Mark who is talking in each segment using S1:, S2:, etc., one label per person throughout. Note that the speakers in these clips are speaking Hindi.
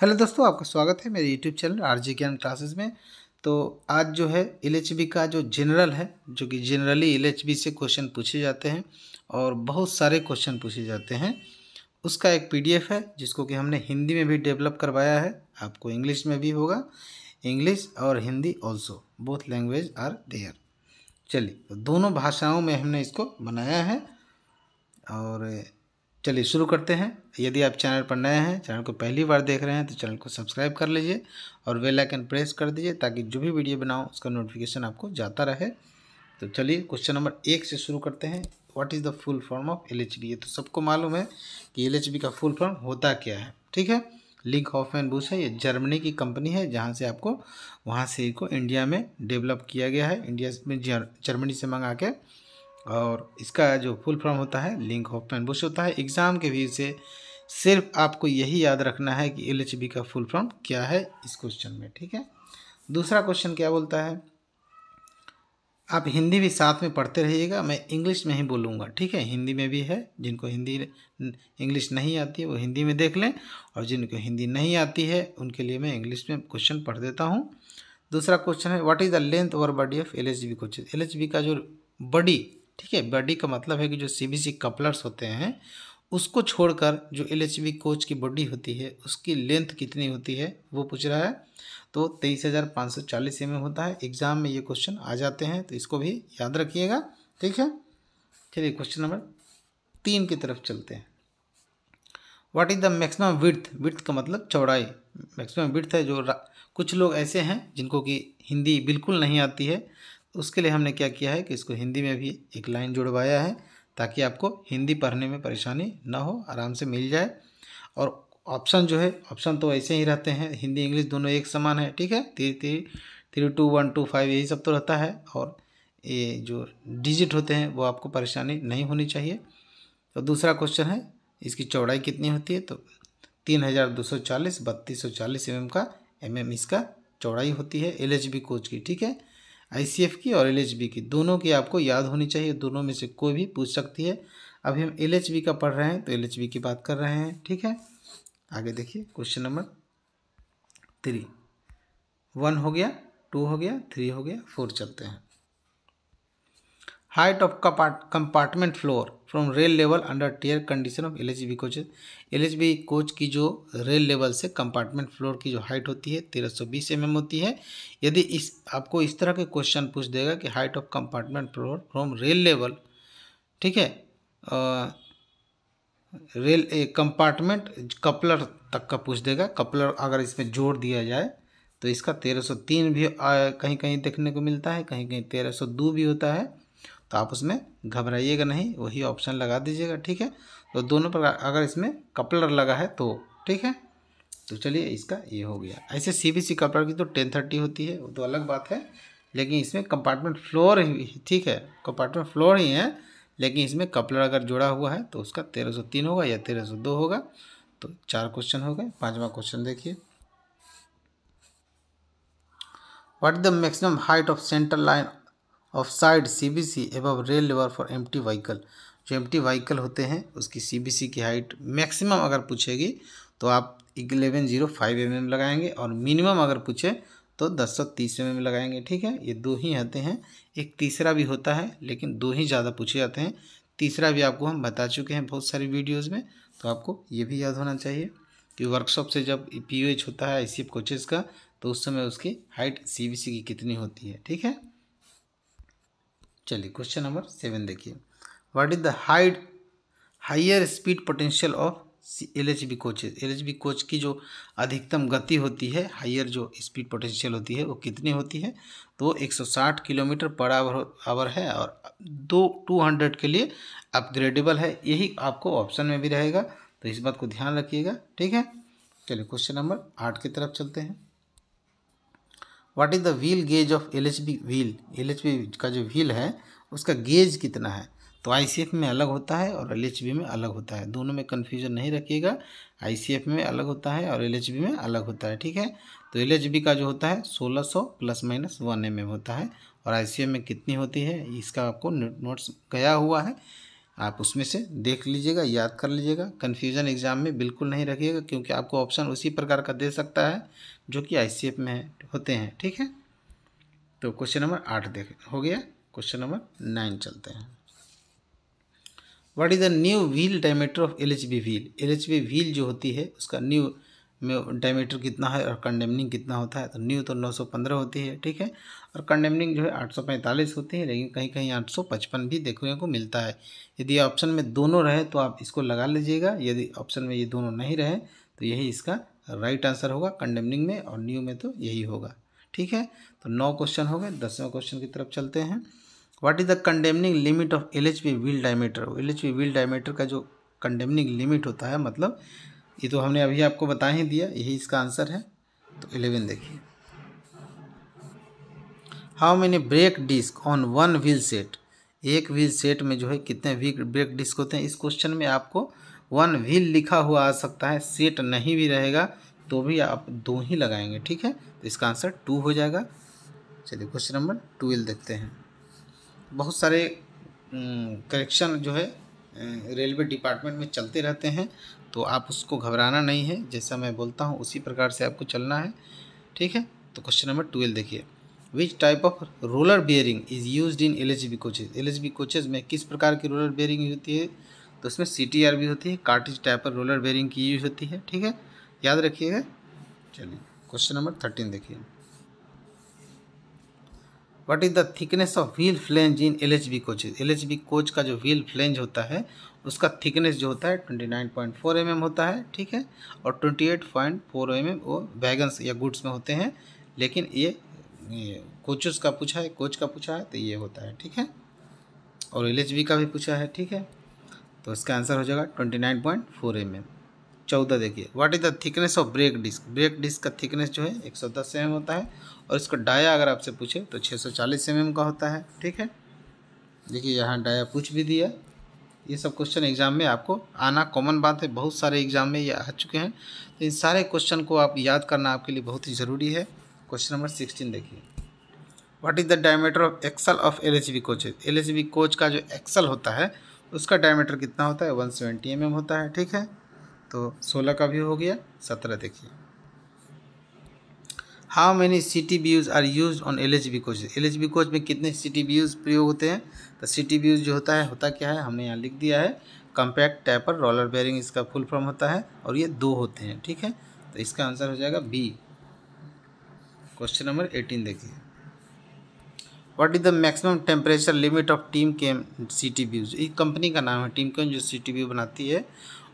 S1: हेलो दोस्तों आपका स्वागत है मेरे यूट्यूब चैनल आर जी ज्ञान क्लासेस में तो आज जो है एल का जो जनरल है जो कि जनरली एल से क्वेश्चन पूछे जाते हैं और बहुत सारे क्वेश्चन पूछे जाते हैं उसका एक पीडीएफ है जिसको कि हमने हिंदी में भी डेवलप करवाया है आपको इंग्लिश में भी होगा इंग्लिश और Hindi also both language are there चलिए तो दोनों भाषाओं में हमने इसको बनाया है और चलिए शुरू करते हैं यदि आप चैनल पर नए हैं चैनल को पहली बार देख रहे हैं तो चैनल को सब्सक्राइब कर लीजिए और वेल आइकन प्रेस कर दीजिए ताकि जो भी वीडियो बनाओ उसका नोटिफिकेशन आपको जाता रहे तो चलिए क्वेश्चन नंबर एक से शुरू करते हैं what is the full form of L H B ये तो सबको मालूम है कि एल एच बी का फुल फॉर्म होता क्या है ठीक है लिंक ऑफ एंड बूस है ये जर्मनी की कंपनी है जहाँ से आपको वहाँ से को इंडिया में डेवलप किया गया है इंडिया में जर्मनी से मंगा के और इसका जो फुल फॉर्म होता है लिंक ऑप्शन बुश होता है एग्ज़ाम के व्यू से सिर्फ आपको यही याद रखना है कि एल का फुल फॉर्म क्या है इस क्वेश्चन में ठीक है दूसरा क्वेश्चन क्या बोलता है आप हिंदी भी साथ में पढ़ते रहिएगा मैं इंग्लिश में ही बोलूँगा ठीक है हिंदी में भी है जिनको हिंदी इंग्लिश नहीं आती है वो हिंदी में देख लें और जिनको हिंदी नहीं आती है उनके लिए मैं इंग्लिश में क्वेश्चन पढ़ देता हूँ दूसरा क्वेश्चन है what is the length over body of L H B question L H B का जो बॉडी ठीक है बॉडी का मतलब है कि जो सी बी कपलर्स होते हैं उसको छोड़कर जो एल कोच की बॉडी होती है उसकी लेंथ कितनी होती है वो पूछ रहा है तो तेईस हज़ार पाँच सौ चालीस एम होता है एग्ज़ाम में ये क्वेश्चन आ जाते हैं तो इसको भी याद रखिएगा ठीक है चलिए क्वेश्चन नंबर तीन की तरफ चलते हैं what is the maximum width width का मतलब चौड़ाई मैक्सिमम विथ है जो कुछ लोग ऐसे हैं जिनको कि हिंदी बिल्कुल नहीं आती है उसके लिए हमने क्या किया है कि इसको हिंदी में भी एक लाइन जुड़वाया है ताकि आपको हिंदी पढ़ने में परेशानी ना हो आराम से मिल जाए और ऑप्शन जो है ऑप्शन तो ऐसे ही रहते हैं हिंदी इंग्लिश दोनों एक समान है ठीक है three three three two one two five यही सब तो रहता है और ये जो डिजिट होते हैं वो आपको परेशानी नहीं होनी चाहिए तो दूसरा क्वेश्चन है इसकी चौड़ाई कितनी होती है तो तीन हज़ार दो सौ चालीस बत्तीस सौ चालीस एम का एम एम इसका चौड़ाई होती है एल एच बी कोच की ठीक है आई की और एल की दोनों की आपको याद होनी चाहिए दोनों में से कोई भी पूछ सकती है अभी हम एल का पढ़ रहे हैं तो एल की बात कर रहे हैं ठीक है आगे देखिए क्वेश्चन नंबर थ्री वन हो गया टू हो गया थ्री हो गया फोर चलते हैं height of compartment floor from rail level under tare condition of L H B coaches L H B coach की जो रेल लेवल से कंपार्टमेंट फ्लोर की जो हाइट होती है तेरह सौ बीस एम एम होती है यदि इस आपको इस तरह के क्वेश्चन पूछ देगा कि height of compartment floor from rail level ठीक है रेल कंपार्टमेंट कपलर तक का पूछ देगा कपलर अगर इसमें जोड़ दिया जाए तो इसका तेरह सौ तीन भी आ, कहीं कहीं देखने को मिलता है कहीं कहीं तेरह सौ दो भी होता है तो आप उसमें घबराइएगा नहीं वही ऑप्शन लगा दीजिएगा ठीक है तो दोनों प्रकार अगर इसमें कपलर लगा है तो ठीक है तो चलिए इसका ये हो गया ऐसे सी बी सी कपलर की तो टेन थर्टी होती है वो तो अलग बात है लेकिन इसमें कंपार्टमेंट फ्लोर ही ठीक है कंपार्टमेंट फ्लोर ही है लेकिन इसमें कपलर अगर जुड़ा हुआ है तो उसका तेरह सौ तीन होगा या तेरह सौ दो होगा तो चार क्वेश्चन हो गए पाँचवा क्वेश्चन देखिए what the maximum height of centre line of side C B C above rail level for M T vehicle जो एम टी व्हीकल होते हैं उसकी सी बी सी की हाइट मैक्सिमम अगर पूछेगी तो आप eleven zero five M M लगाएंगे और मिनिमम अगर पूछे तो दस सौ तीस एम एम लगाएंगे ठीक है ये दो ही आते हैं एक तीसरा भी होता है लेकिन दो ही ज़्यादा पूछे जाते हैं तीसरा भी आपको हम बता चुके हैं बहुत सारी वीडियोज़ में तो आपको ये भी याद होना चाहिए कि वर्कशॉप से जब पी होता है आई सी कोचेज़ का तो उस समय उसकी हाइट सी की कितनी होती है ठीक है चलिए क्वेश्चन नंबर सेवन देखिए what is the high higher speed potential of L H B coaches L H B coach की जो अधिकतम गति होती है हाइयर जो स्पीड पोटेंशियल होती है वो कितनी होती है तो 160 किलोमीटर पर आवर आवर है और दो 200 के लिए अपग्रेडेबल है यही आपको ऑप्शन में भी रहेगा तो इस बात को ध्यान रखिएगा ठीक है चलिए क्वेश्चन नंबर आठ की तरफ चलते हैं what is the wheel gauge of L H B wheel L H B का जो व्हील है उसका गेज कितना है तो आई सी एफ में अलग होता है और एल एच बी में अलग होता है दोनों में कन्फ्यूजन नहीं रखिएगा आई सी एफ में अलग होता है और एल एच बी में अलग होता है ठीक है तो एल एच बी का जो होता है सोलह सौ plus minus one M M होता है और आई सी में कितनी होती है इसका आपको नोट्स गया हुआ है आप उसमें से देख लीजिएगा याद कर लीजिएगा कन्फ्यूज़न एग्ज़ाम में बिल्कुल नहीं रखिएगा क्योंकि आपको ऑप्शन उसी प्रकार का दे सकता है जो कि आई में होते हैं ठीक है तो क्वेश्चन नंबर आठ देख हो गया क्वेश्चन नंबर नाइन चलते हैं what is the new wheel diameter of L H B wheel L H B wheel जो होती है उसका न्यू में डायमीटर कितना है और कंडेमनिंग कितना होता है तो न्यू तो 915 होती है ठीक है और कंडेमनिंग जो है 845 होती है लेकिन कहीं कहीं 855 भी देखने को मिलता है यदि ऑप्शन में दोनों रहे तो आप इसको लगा लीजिएगा यदि ऑप्शन में ये दोनों नहीं रहे तो यही इसका राइट आंसर होगा कंडेमनिंग में और न्यू में तो यही होगा ठीक है तो नौ क्वेश्चन हो गए दसवें क्वेश्चन की तरफ चलते हैं what is the condemning limit of L H P wheel diameter L H P wheel diameter का जो कंडेमनिंग लिमिट होता है मतलब ये तो हमने अभी आपको बता ही दिया यही इसका आंसर है तो इलेवन देखिए how many brake disc on one wheel set एक व्हील सेट में जो है कितने व्हील ब्रेक डिस्क होते हैं इस क्वेश्चन में आपको वन व्हील लिखा हुआ आ सकता है सेट नहीं भी रहेगा तो भी आप दो ही लगाएंगे ठीक है तो इसका आंसर टू हो जाएगा चलिए क्वेश्चन नंबर ट्वेल्व देखते हैं बहुत सारे करेक्शन जो है रेलवे डिपार्टमेंट में चलते रहते हैं तो आप उसको घबराना नहीं है जैसा मैं बोलता हूँ उसी प्रकार से आपको चलना है ठीक है तो क्वेश्चन नंबर ट्वेल्व देखिए which type of roller bearing is use in L H B coaches L H B coaches में किस प्रकार की रोलर बियरिंग होती है तो इसमें सी टी आर भी होती है कार्टिज टाइप पर रोलर बियरिंग की यूज होती है ठीक है याद रखिएगा चलिए क्वेश्चन नंबर थर्टीन देखिए what is the thickness of wheel flange in L H B coaches L H B coach का जो व्हील फ्लेंज होता है उसका थिकनेस जो होता है twenty nine point four M M होता है ठीक है और twenty eight point four M M वो वैगन्स या गुड्स में होते हैं लेकिन ये, ये कोचेस का पूछा है कोच का पूछा है तो ये होता है ठीक है और एल एच बी का भी पूछा है ठीक है तो इसका आंसर हो जाएगा twenty nine point four M M चौदह देखिए what is the thickness of brake disc brake disc का थिकनेस जो है एक सौ दस एम होता है और इसका डाया अगर आपसे पूछे तो छः सौ चालीस एम एम का होता है ठीक है देखिए यहाँ डाया पूछ भी दिया ये सब क्वेश्चन एग्ज़ाम में आपको आना कॉमन बात है बहुत सारे एग्ज़ाम में ये आ चुके हैं तो इन सारे क्वेश्चन को आप याद करना आपके लिए बहुत ही ज़रूरी है क्वेश्चन नंबर सिक्सटीन देखिए what is the diameter of axle of L H B coaches L H B coach का जो एक्सल होता है उसका डायमीटर कितना होता है वन सेवेंटी एम एम होता है ठीक है तो सोलह का भी हो गया सत्रह देखिए how many C T views are use on L H B coach L H B coach में कितने सी टी व्यूज़ प्रयोग होते हैं तो सी टी व्यूज़ जो होता है होता क्या है हमने यहाँ लिख दिया है कम्पैक्ट टैपर रोलर बेयरिंग इसका फुल फॉर्म होता है और ये दो होते हैं ठीक है तो इसका आंसर हो जाएगा बी क्वेश्चन नंबर एटीन देखिए what is the maximum temperature limit of Timken C T views ये कंपनी का नाम है टीम केम जो सी टी व्यू बनाती है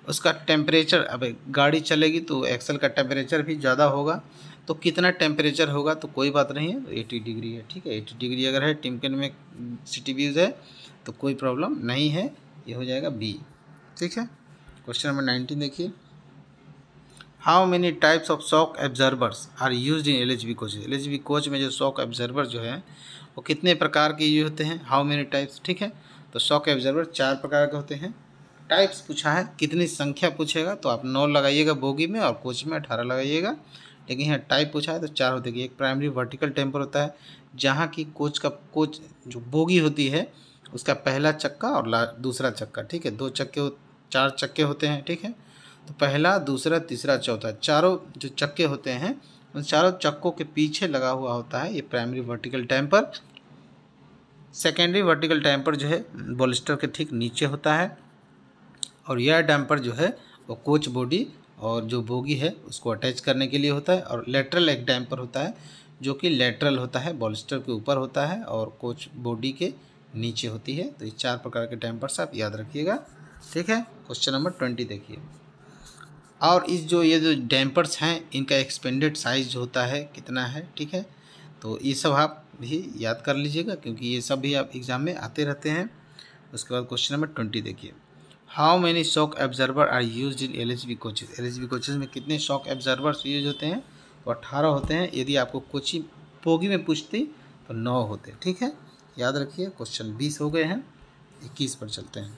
S1: उसका टेम्परेचर अब गाड़ी चलेगी तो एक्सल का टेम्परेचर भी ज़्यादा होगा तो कितना टेम्परेचर होगा तो कोई बात नहीं है एटी तो डिग्री है ठीक है एटी डिग्री अगर है टिमकन में सिटी व्यूज़ है तो कोई प्रॉब्लम नहीं है ये हो जाएगा बी ठीक है क्वेश्चन नंबर नाइनटीन देखिए how many types of shock absorbers are use in L H B coach L H B coach में जो शॉक एब्जर्वर जो है वो कितने प्रकार के यूज होते हैं हाउ मेनी टाइप्स ठीक है तो शॉक एब्जर्वर चार प्रकार के होते हैं टाइप्स पूछा है कितनी संख्या पूछेगा तो आप नौ लगाइएगा बोगी में और कोच में अठारह लगाइएगा लेकिन यहाँ टाइप पूछा है तो चार होते एक प्राइमरी वर्टिकल टेम्पर होता है जहाँ की कोच का कोच जो बोगी होती है उसका पहला चक्का और ला दूसरा चक्का ठीक है दो चक्के चार चक्के होते हैं ठीक है तो पहला दूसरा तीसरा चौथा चारों जो चक्के होते हैं उन चारों चक्कों के पीछे लगा हुआ होता है ये primary vertical damper secondary vertical damper जो है बोलिस्टर के ठीक नीचे होता है और यह डैम्पर जो है वो कोच बॉडी और जो बोगी है उसको अटैच करने के लिए होता है और लेटरल एक डैम्पर होता है जो कि लेटरल होता है बॉलिस्टर के ऊपर होता है और कोच बॉडी के नीचे होती है तो ये चार प्रकार के डैम्पर्स आप याद रखिएगा ठीक है क्वेश्चन नंबर ट्वेंटी देखिए और इस जो ये जो डैम्पर्स हैं इनका एक्सपेंडेड साइज होता है कितना है ठीक है तो ये सब आप भी याद कर लीजिएगा क्योंकि ये सब भी आप एग्ज़ाम में आते रहते हैं उसके बाद क्वेश्चन नंबर ट्वेंटी देखिए how many shock absorber are use in L H B coaches L H B coaches में कितने शॉक एब्जर्वर यूज होते हैं तो अट्ठारह होते हैं यदि आपको कोचिंग पोगी में पूछती तो नौ होते ठीक है याद रखिए क्वेश्चन बीस हो गए हैं इक्कीस पर चलते हैं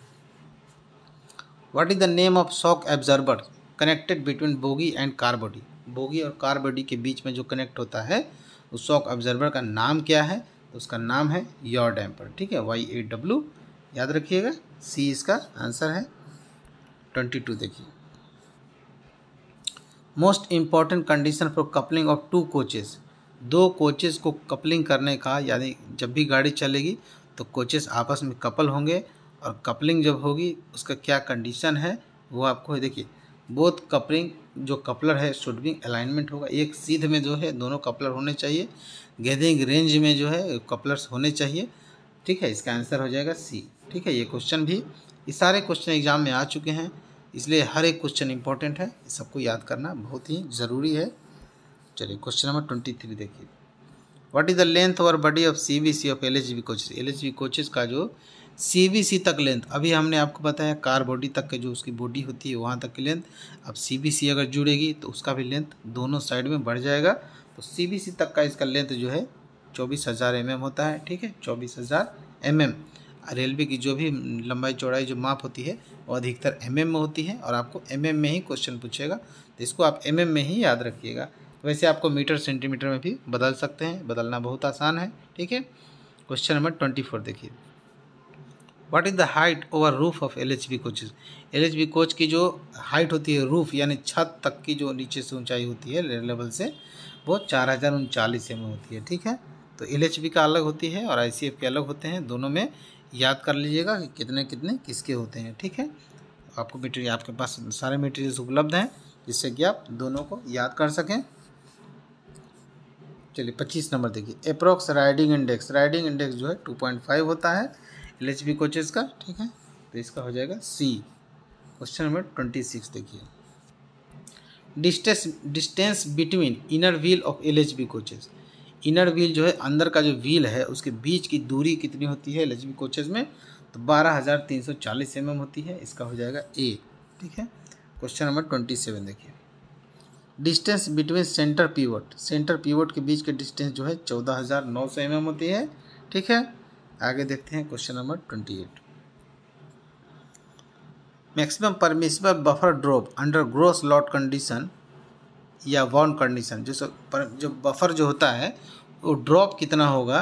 S1: what is the name of shock absorber connected between bogie and car body bogie और कार बॉडी के बीच में जो कनेक्ट होता है उस शॉक ऑब्जर्वर का नाम क्या है तो उसका नाम है योर डैम्पर ठीक है वाई ए डब्ल्यू याद रखिएगा सी इसका आंसर है ट्वेंटी टू देखिए most important condition for coupling of two coaches दो कोचेस को कपलिंग करने का यानी जब भी गाड़ी चलेगी तो कोचेस आपस में कपल होंगे और कपलिंग जब होगी उसका क्या कंडीशन है वो आपको देखिए बोथ कपलिंग जो कपलर है शुड बी अलाइनमेंट होगा एक सीध में जो है दोनों कपलर होने चाहिए गेदिंग रेंज में जो है कपलर्स होने चाहिए ठीक है इसका आंसर हो जाएगा सी ठीक है ये क्वेश्चन भी ये सारे क्वेश्चन एग्जाम में आ चुके हैं इसलिए हर एक क्वेश्चन इंपॉर्टेंट है सबको याद करना बहुत ही ज़रूरी है चलिए क्वेश्चन नंबर ट्वेंटी थ्री देखिए what is the length over body of C B C of L H B coaches L H B coaches का जो सी बी सी तक लेंथ अभी हमने आपको बताया कार बॉडी तक के जो उसकी बॉडी होती है वहाँ तक की लेंथ अब सी बी सी अगर जुड़ेगी तो उसका भी लेंथ दोनों साइड में बढ़ जाएगा तो सी बी सी तक का इसका लेंथ जो है चौबीस हज़ार एम एम होता है ठीक है चौबीस हज़ार एम एम रेलवे की जो भी लंबाई चौड़ाई जो माप होती है वो अधिकतर एम में होती है और आपको एम में ही क्वेश्चन पूछेगा तो इसको आप एम में ही याद रखिएगा वैसे आपको मीटर सेंटीमीटर में भी बदल सकते हैं बदलना बहुत आसान है ठीक है क्वेश्चन नंबर ट्वेंटी फोर देखिए what is the height over roof of L H B coaches L H B coach की जो हाइट होती है रूफ यानी छत तक की जो नीचे से ऊंचाई होती है लेवल से वो चार हज़ार उनचालीस एम होती है ठीक है तो एल एच बी का अलग होती है और आई सी एफ के अलग होते हैं दोनों में याद कर लीजिएगा कि कितने कितने किसके होते हैं ठीक है आपको मेटेरियल आपके पास सारे मेटेरियल्स उपलब्ध हैं जिससे कि आप दोनों को याद कर सकें चलिए पच्चीस नंबर देखिए approx riding index riding index जो है टू पॉइंट फाइव होता है एल एच बी कोचेज का ठीक है तो इसका हो जाएगा C question number twenty six देखिए distance distance between inner wheel of L H B coaches inner wheel जो है अंदर का जो व्हील है उसके बीच की दूरी कितनी होती है एल कोचेज में तो बारह हज़ार तीन सौ चालीस एम एम होती है इसका हो जाएगा ए ठीक है क्वेश्चन नंबर ट्वेंटी सेवन देखिए distance between centre pivot centre pivot के बीच के डिस्टेंस जो है चौदह हज़ार नौ सौ एम एम होती है ठीक है आगे देखते हैं question number twenty eight maximum permissible buffer drop under gross load condition या वॉन कंडीशन जो पर जो बफर जो होता है वो ड्रॉप कितना होगा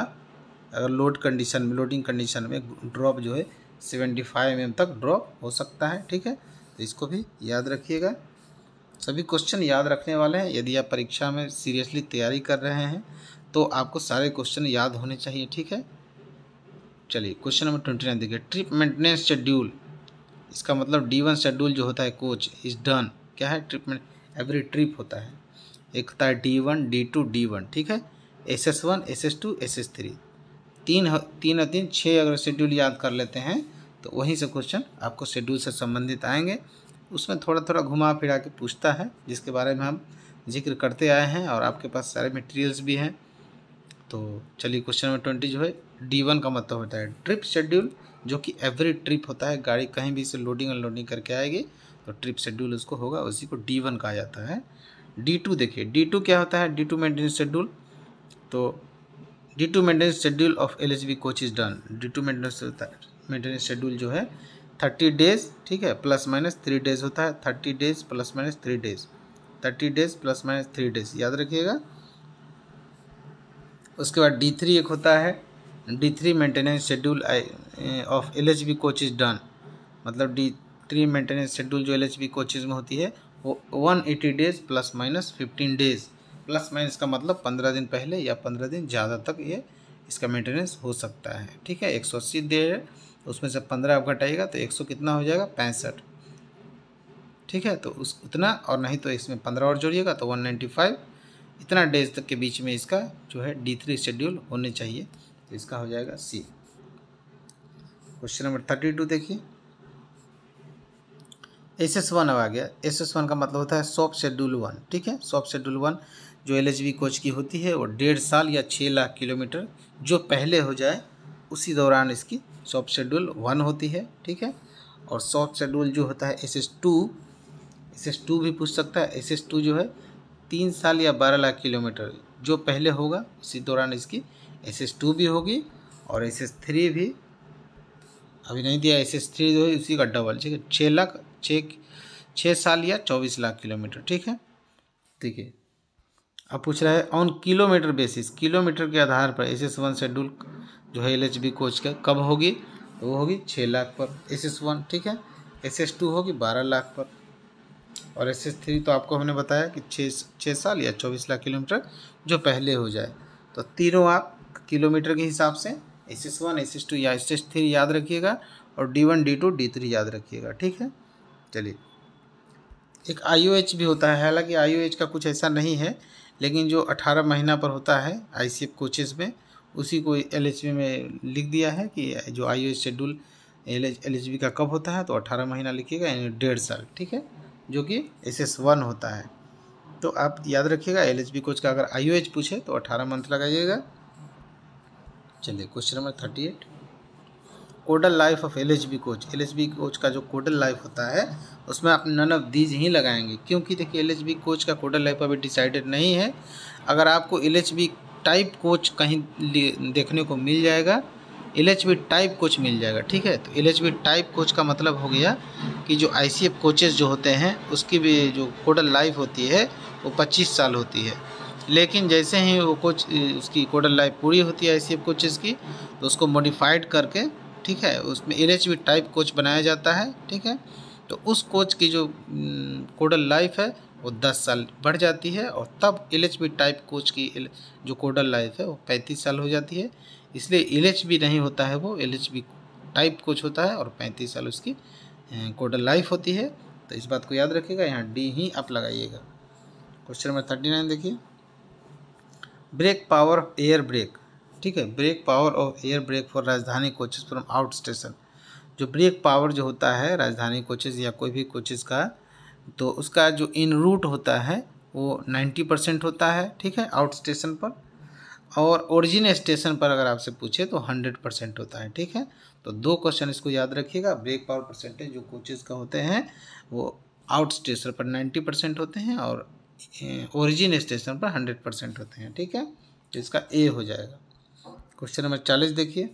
S1: अगर लोड कंडीशन में लोडिंग कंडीशन में ड्रॉप जो है सेवेंटी फाइव एम तक ड्रॉप हो सकता है ठीक है तो इसको भी याद रखिएगा सभी क्वेश्चन याद रखने वाले हैं यदि आप परीक्षा में सीरियसली तैयारी कर रहे हैं तो आपको सारे क्वेश्चन याद होने चाहिए ठीक है चलिए क्वेश्चन नंबर ट्वेंटी नाइन देखिए ट्रिप मेंटेनेंस शेड्यूल इसका मतलब डी वन शेड्यूल जो होता है कोच इज डन क्या है ट्रिपमेंट एवरी ट्रिप होता है एक होता है D one D two D one ठीक है S S one S S two S S three तीन तीन और तीन छः अगर शेड्यूल याद कर लेते हैं तो वहीं से क्वेश्चन आपको शेड्यूल से संबंधित आएंगे उसमें थोड़ा थोड़ा घुमा फिरा के पूछता है जिसके बारे में हम जिक्र करते आए हैं और आपके पास सारे मटेरियल्स भी हैं तो चलिए क्वेश्चन नंबर ट्वेंटी जो है डी वन का मतलब होता है ट्रिप शेड्यूल जो कि एवरी ट्रिप होता है गाड़ी कहीं भी से लोडिंग अनलोडिंग करके आएगी तो ट्रिप शेड्यूल उसको होगा उसी को डी वन कहा जाता है डी टू देखिए डी टू क्या होता है डी टू मेंटेनेंस शेड्यूल तो D two maintenance schedule of L H B coach is done D two maintenance maintenance schedule जो है थर्टी डेज ठीक है प्लस माइनस थ्री डेज होता है thirty days plus minus three days thirty days plus minus three days याद रखिएगा उसके बाद डी थ्री एक होता है D three maintenance schedule of L H B coach is done मतलब डी ट्री मेंटेनेंस शेड्यूल जो एल एच बी कोचेज में होती है वो one eighty days plus minus fifteen days plus minus का मतलब पंद्रह दिन पहले या पंद्रह दिन ज़्यादा तक ये इसका मेंटेनेंस हो सकता है ठीक है एक सौ अस्सी डे उसमें से पंद्रह आप घटाइएगा तो एक सौ कितना हो जाएगा पैंसठ ठीक है तो उस उतना और नहीं तो इसमें पंद्रह और जोड़िएगा तो वन नाइन्टी फाइव इतना डेज तक के बीच में इसका जो है डी थ्री शेड्यूल होने चाहिए तो इसका हो जाएगा C question number thirty two देखिए एस एस वन आ गया एस एस वन का मतलब होता है सॉफ्ट शेड्यूल वन ठीक है सॉफ्ट शेड्यूल वन जो एल एच वी कोच की होती है वो डेढ़ साल या छः लाख किलोमीटर जो पहले हो जाए उसी दौरान इसकी सॉप शेड्यूल वन होती है ठीक है और सॉप शेड्यूल जो होता है S S two S S two भी पूछ सकता है एस एस टू जो है तीन साल या बारह लाख किलोमीटर जो पहले होगा उसी दौरान इसकी एस एस टू भी होगी और एस एस थ्री भी अभी नहीं दिया एस एस थ्री जो है उसी का डबल ठीक है छः लाख छः छः साल या चौबीस लाख किलोमीटर ठीक है ठीक है अब पूछ रहा है ऑन किलोमीटर बेसिस किलोमीटर के आधार पर एस एस वन शेड्यूल जो है एल एच बी कोच का कब होगी तो वो होगी छः लाख पर एस एस वन ठीक है एस एस टू होगी बारह लाख पर और एस एस थ्री तो आपको हमने बताया कि छः छः साल या चौबीस लाख किलोमीटर जो पहले हो जाए तो तीनों आप किलोमीटर के हिसाब से S S one S S two या एस एस थ्री याद रखिएगा और D one D two D three याद रखिएगा ठीक है चलिए एक आई भी होता है हालांकि आई का कुछ ऐसा नहीं है लेकिन जो 18 महीना पर होता है आई सी कोचेस में उसी को एल में लिख दिया है कि जो आई शेड्यूल एल एच का कब होता है तो 18 महीना लिखिएगा यानी डेढ़ साल ठीक है जो कि एस एस वन होता है तो आप याद रखिएगा एल एच कोच का अगर आई पूछे तो अठारह मंथ लगाइएगा चलिए question number thirty eight codal life of L coach L coach का जो कोडल लाइफ होता है उसमें आप नन ऑफ दीज ही लगाएंगे क्योंकि देखिए एल कोच का कोडल लाइफ अभी डिसाइडेड नहीं है अगर आपको एल टाइप कोच कहीं देखने को मिल जाएगा एल टाइप कोच मिल जाएगा ठीक है तो एल टाइप कोच का मतलब हो गया कि जो आई सी कोचेज जो होते हैं उसकी भी जो कोडल लाइफ होती है वो पच्चीस साल होती है लेकिन जैसे ही वो कोच उसकी कोडल लाइफ पूरी होती है आई सी एफ कोचेज़ की तो उसको मॉडिफाइड करके ठीक है उसमें एन एच टाइप कोच बनाया जाता है ठीक है तो उस कोच की जो कोडल लाइफ है वो दस साल बढ़ जाती है और तब एल टाइप कोच की जो कोडल लाइफ है वो पैंतीस साल हो जाती है इसलिए एल नहीं होता है वो एल टाइप कोच होता है और पैंतीस साल उसकी कोडल लाइफ होती है तो इस बात को याद रखिएगा यहाँ डी ही आप लगाइएगा क्वेश्चन नंबर थर्टी नाइन देखिए ब्रेक पावर एयर ब्रेक ठीक है brake power of air brake for Rajdhani coaches from out station जो ब्रेक पावर जो होता है राजधानी कोचेज या कोई भी कोचेज का तो उसका जो इन रूट होता है वो नाइन्टी परसेंट होता है ठीक है आउट स्टेशन पर और ओरिजिन स्टेशन पर अगर आपसे पूछे तो हंड्रेड परसेंट होता है ठीक है तो दो क्वेश्चन इसको याद रखिएगा ब्रेक पावर परसेंटेज जो कोचेज का होते हैं वो आउट स्टेशन पर नाइन्टी परसेंट होते हैं और ओरिजिन स्टेशन पर हंड्रेड परसेंट होते हैं ठीक है तो इसका ए हो जाएगा क्वेश्चन नंबर चालीस देखिए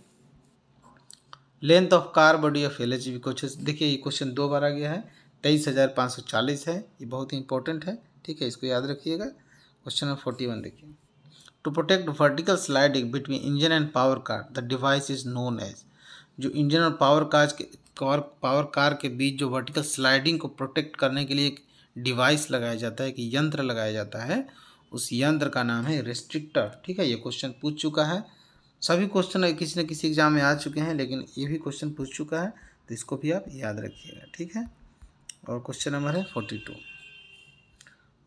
S1: length of car body of L H B question देखिए ये क्वेश्चन दो बार आ गया है तेईस हज़ार पाँच सौ चालीस है ये बहुत ही इंपॉर्टेंट है ठीक है इसको याद रखिएगा क्वेश्चन नंबर फोर्टी वन देखिए to protect vertical sliding between engine and power car the device is known as जो इंजन और पावर कार के कार पावर कार के बीच जो वर्टिकल स्लाइडिंग को प्रोटेक्ट करने के लिए एक डिवाइस लगाया जाता है कि यंत्र लगाया जाता है उस यंत्र का नाम है रेस्ट्रिक्टर ठीक है ये क्वेश्चन पूछ चुका है सभी क्वेश्चन किसी न किसी एग्जाम में आ चुके हैं लेकिन ये भी क्वेश्चन पूछ चुका है तो इसको भी आप याद रखिएगा ठीक है और क्वेश्चन नंबर है forty two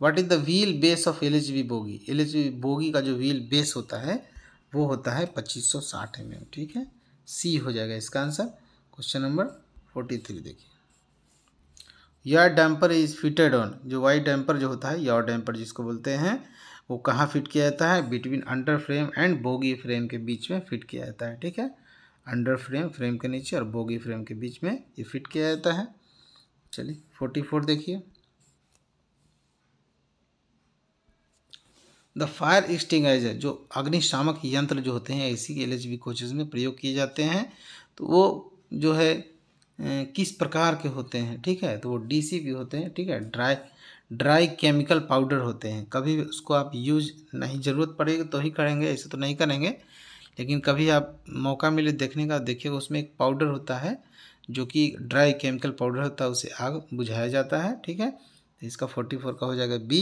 S1: what is the wheel base of L H B bogie L H B bogie का जो व्हील बेस होता है वो होता है पच्चीस सौ साठ एम mm, एम ठीक है सी हो जाएगा इसका answer question number forty three देखिए यह डैम्पर इज फिटेड ऑन जो वाई डैम्पर जो होता है यॉर डैम्पर जिसको बोलते हैं वो कहाँ फिट किया जाता है between under frame and bogie frame के बीच में फिट किया जाता है ठीक है अंडर फ्रेम फ्रेम के नीचे और बोगी फ्रेम के बीच में ये फिट किया जाता है चलिए फोर्टी फोर देखिए द फायर एक्सटिंगाइजर जो अग्निशामक यंत्र जो होते हैं ऐसी एल एच बी कोचेज में प्रयोग किए जाते हैं तो वो जो है किस प्रकार के होते हैं ठीक है तो वो डी सी भी होते हैं ठीक है ड्राई ड्राई केमिकल पाउडर होते हैं कभी उसको आप यूज नहीं ज़रूरत पड़ेगी तो ही करेंगे ऐसे तो नहीं करेंगे लेकिन कभी आप मौका मिले देखने का देखिएगा उसमें एक पाउडर होता है जो कि ड्राई केमिकल पाउडर होता है उसे आग बुझाया जाता है ठीक है तो इसका फोर्टी फोर का हो जाएगा बी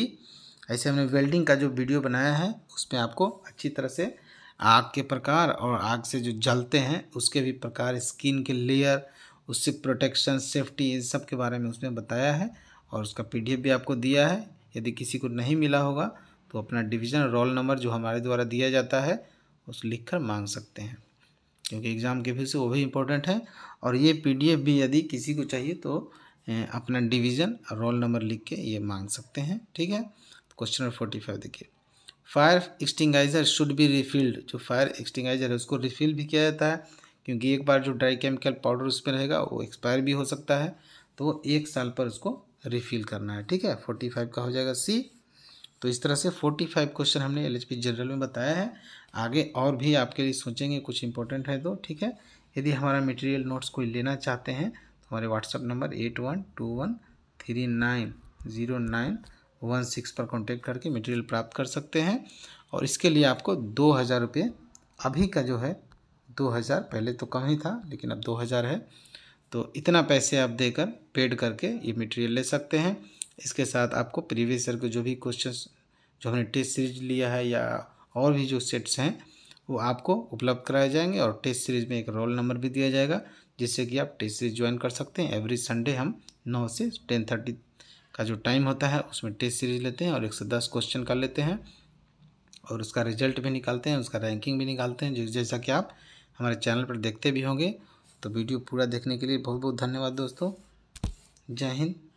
S1: ऐसे हमने वेल्डिंग का जो वीडियो बनाया है उसमें आपको अच्छी तरह से आग के प्रकार और आग से जो जलते हैं उसके भी प्रकार स्किन के लेयर उससे प्रोटेक्शन सेफ्टी इन सब के बारे में उसमें बताया है और उसका पीडीएफ भी आपको दिया है यदि किसी को नहीं मिला होगा तो अपना डिवीज़न रोल नंबर जो हमारे द्वारा दिया जाता है उस लिख कर मांग सकते हैं क्योंकि एग्ज़ाम के फिर से वो भी इम्पोर्टेंट है और ये पी भी यदि किसी को चाहिए तो अपना डिवीज़न रोल नंबर लिख के ये मांग सकते हैं ठीक है क्वेश्चन नंबर फोर्टी फाइव देखिए fire extinguisher should be refilled जो फायर एक्सटिंगाइजर है उसको रिफिल भी किया जाता है क्योंकि एक बार जो ड्राई केमिकल पाउडर उसमें रहेगा वो एक्सपायर भी हो सकता है तो वो एक साल पर उसको रिफ़िल करना है ठीक है फोर्टी फाइव का हो जाएगा सी तो इस तरह से फोर्टी फाइव क्वेश्चन हमने एल जनरल में बताया है आगे और भी आपके लिए सोचेंगे कुछ इंपॉर्टेंट है तो ठीक है यदि हमारा मटेरियल नोट्स कोई लेना चाहते हैं तो हमारे WhatsApp number eight one two one three nine zero nine one six पर कॉन्टैक्ट करके मटेरियल प्राप्त कर सकते हैं और इसके लिए आपको दो हज़ार रुपये अभी का जो है दो हज़ार पहले तो कम ही था लेकिन अब दो हज़ार है तो इतना पैसे आप देकर पेड करके ये मटेरियल ले सकते हैं इसके साथ आपको प्रीवियस ईयर के जो भी क्वेश्चन जो हमने टेस्ट सीरीज लिया है या और भी जो सेट्स हैं वो आपको उपलब्ध कराए जाएंगे और टेस्ट सीरीज में एक रोल नंबर भी दिया जाएगा जिससे कि आप टेस्ट सीरीज ज्वाइन कर सकते हैं एवरी संडे हम नौ से टेन थर्टी का जो टाइम होता है उसमें टेस्ट सीरीज लेते हैं और एक से दस क्वेश्चन कर लेते हैं और उसका रिजल्ट भी निकालते हैं उसका रैंकिंग भी निकालते हैं जैसा कि आप हमारे चैनल पर देखते भी होंगे तो वीडियो पूरा देखने के लिए बहुत बहुत धन्यवाद दोस्तों जय हिंद